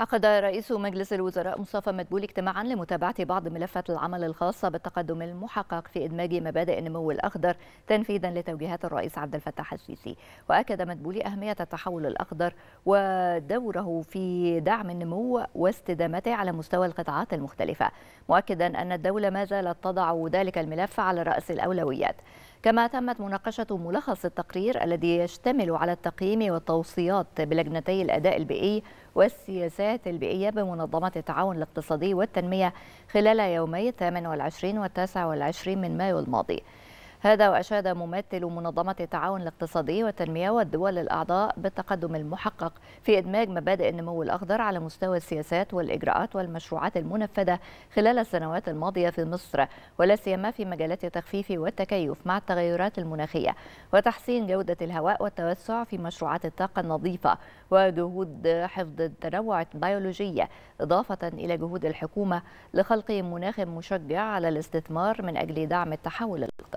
عقد رئيس مجلس الوزراء مصطفى مدبولي اجتماعا لمتابعة بعض ملفات العمل الخاصة بالتقدم المحقق في إدماج مبادئ النمو الأخضر تنفيذا لتوجيهات الرئيس عبد الفتاح السيسي وأكد مدبولي أهمية التحول الأخضر ودوره في دعم النمو واستدامته على مستوى القطاعات المختلفة مؤكدا أن الدولة ما زالت تضع ذلك الملف على رأس الأولويات كما تمت مناقشة ملخص التقرير الذي يشتمل على التقييم والتوصيات بلجنتي الأداء البيئي والسياسات البيئية بمنظمة التعاون الاقتصادي والتنمية خلال يومي 28 و 29 من مايو الماضي هذا وأشاد ممثل منظمة التعاون الاقتصادي والتنمية والدول الأعضاء بالتقدم المحقق في إدماج مبادئ النمو الأخضر على مستوى السياسات والإجراءات والمشروعات المنفذة خلال السنوات الماضية في مصر ولا سيما في مجالات التخفيف والتكيف مع التغيرات المناخية وتحسين جودة الهواء والتوسع في مشروعات الطاقة النظيفة وجهود حفظ التنوع البيولوجي إضافة إلى جهود الحكومة لخلق مناخ مشجع على الاستثمار من أجل دعم التحول الاقتصادي